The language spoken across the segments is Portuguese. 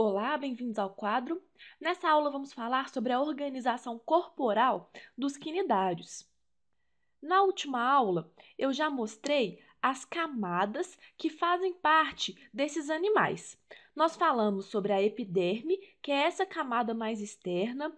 Olá, bem-vindos ao quadro. Nessa aula vamos falar sobre a organização corporal dos quinidários. Na última aula, eu já mostrei as camadas que fazem parte desses animais. Nós falamos sobre a epiderme, que é essa camada mais externa,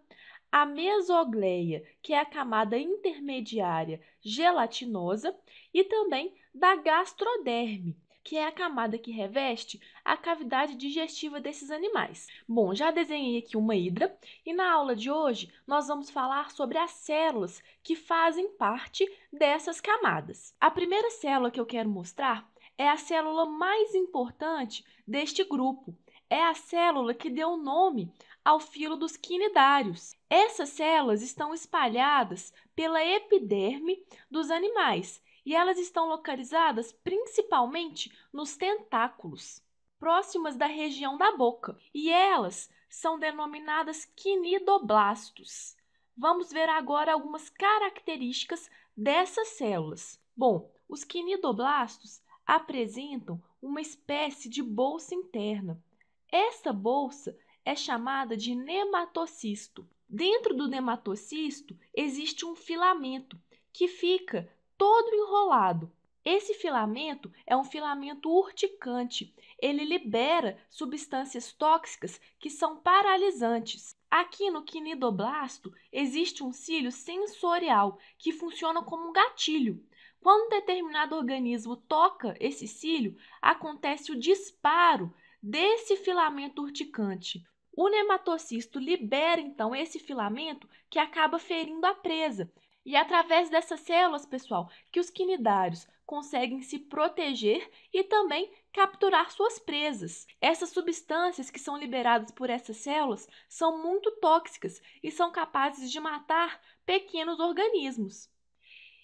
a mesogleia, que é a camada intermediária gelatinosa, e também da gastroderme, que é a camada que reveste a cavidade digestiva desses animais. Bom, já desenhei aqui uma hidra e na aula de hoje nós vamos falar sobre as células que fazem parte dessas camadas. A primeira célula que eu quero mostrar é a célula mais importante deste grupo. É a célula que deu nome ao filo dos quinidários. Essas células estão espalhadas pela epiderme dos animais e elas estão localizadas principalmente nos tentáculos, próximas da região da boca, e elas são denominadas quinidoblastos. Vamos ver agora algumas características dessas células. Bom, os quinidoblastos apresentam uma espécie de bolsa interna. Essa bolsa é chamada de nematocisto. Dentro do nematocisto existe um filamento que fica todo enrolado. Esse filamento é um filamento urticante. Ele libera substâncias tóxicas que são paralisantes. Aqui no quinidoblasto existe um cílio sensorial que funciona como um gatilho. Quando um determinado organismo toca esse cílio, acontece o disparo desse filamento urticante. O nematocisto libera então esse filamento que acaba ferindo a presa, e através dessas células, pessoal, que os quinidários conseguem se proteger e também capturar suas presas. Essas substâncias que são liberadas por essas células são muito tóxicas e são capazes de matar pequenos organismos.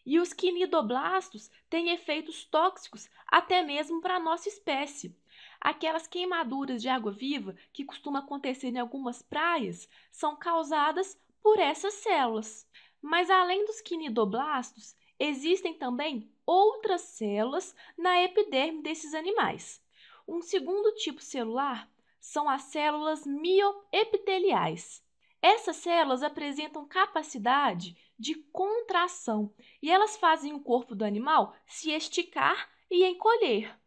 E os quinidoblastos têm efeitos tóxicos até mesmo para a nossa espécie. Aquelas queimaduras de água viva que costuma acontecer em algumas praias são causadas por essas células. Mas além dos quinidoblastos, existem também outras células na epiderme desses animais. Um segundo tipo celular são as células mioepiteliais. Essas células apresentam capacidade de contração e elas fazem o corpo do animal se esticar e encolher.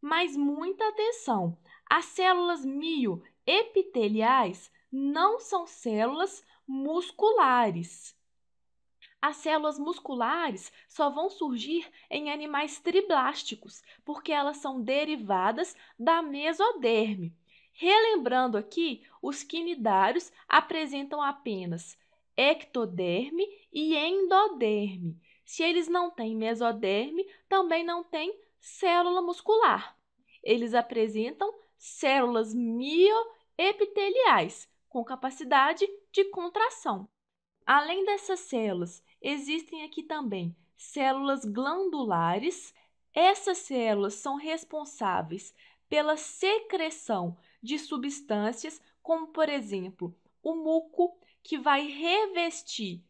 Mas muita atenção! As células mioepiteliais não são células musculares. As células musculares só vão surgir em animais triblásticos, porque elas são derivadas da mesoderme. Relembrando aqui, os quinidários apresentam apenas ectoderme e endoderme. Se eles não têm mesoderme, também não têm célula muscular. Eles apresentam células mioepiteliais, com capacidade de contração. Além dessas células Existem aqui também células glandulares. Essas células são responsáveis pela secreção de substâncias, como por exemplo o muco, que vai revestir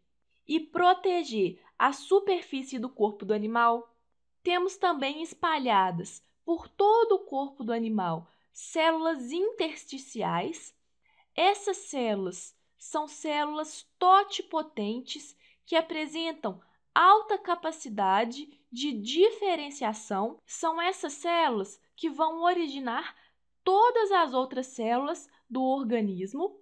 e proteger a superfície do corpo do animal. Temos também espalhadas por todo o corpo do animal células intersticiais. Essas células são células totipotentes que apresentam alta capacidade de diferenciação são essas células que vão originar todas as outras células do organismo.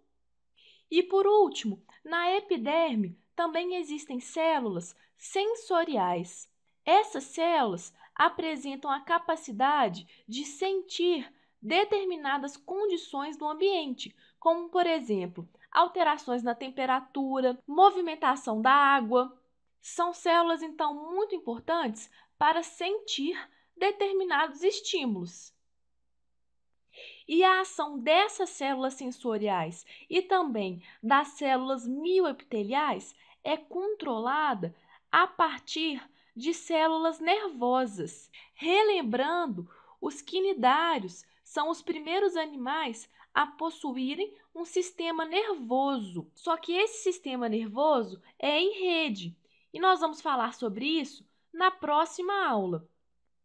E por último, na epiderme também existem células sensoriais. Essas células apresentam a capacidade de sentir determinadas condições do ambiente, como por exemplo alterações na temperatura, movimentação da água. São células, então, muito importantes para sentir determinados estímulos. E a ação dessas células sensoriais e também das células mioepiteliais é controlada a partir de células nervosas, relembrando os quinidários são os primeiros animais a possuírem um sistema nervoso. Só que esse sistema nervoso é em rede e nós vamos falar sobre isso na próxima aula.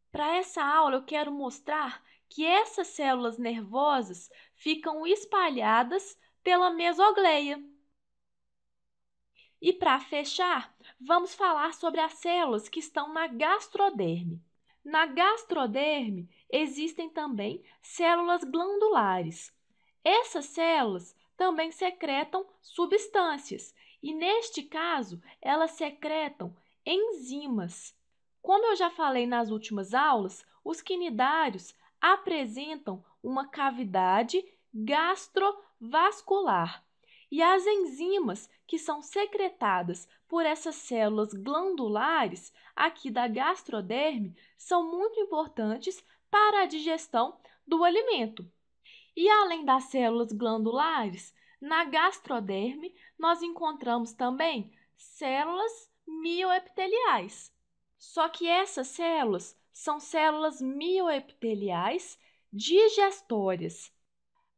Para essa aula, eu quero mostrar que essas células nervosas ficam espalhadas pela mesogleia. E para fechar, vamos falar sobre as células que estão na gastroderme. Na gastroderme existem também células glandulares. Essas células também secretam substâncias e, neste caso, elas secretam enzimas. Como eu já falei nas últimas aulas, os quinidários apresentam uma cavidade gastrovascular e as enzimas que são secretadas por essas células glandulares aqui da gastroderme são muito importantes para a digestão do alimento. E além das células glandulares, na gastroderme nós encontramos também células mioepiteliais. Só que essas células são células mioepiteliais digestórias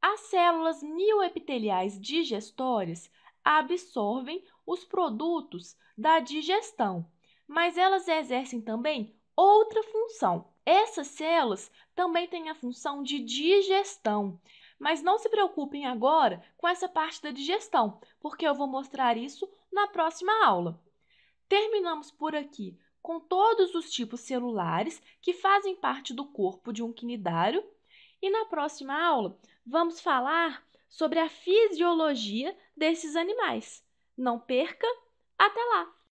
as células mioepiteliais digestórias absorvem os produtos da digestão, mas elas exercem também outra função. Essas células também têm a função de digestão. Mas não se preocupem agora com essa parte da digestão, porque eu vou mostrar isso na próxima aula. Terminamos por aqui com todos os tipos celulares que fazem parte do corpo de um quinidário. E na próxima aula, vamos falar sobre a fisiologia desses animais. Não perca! Até lá!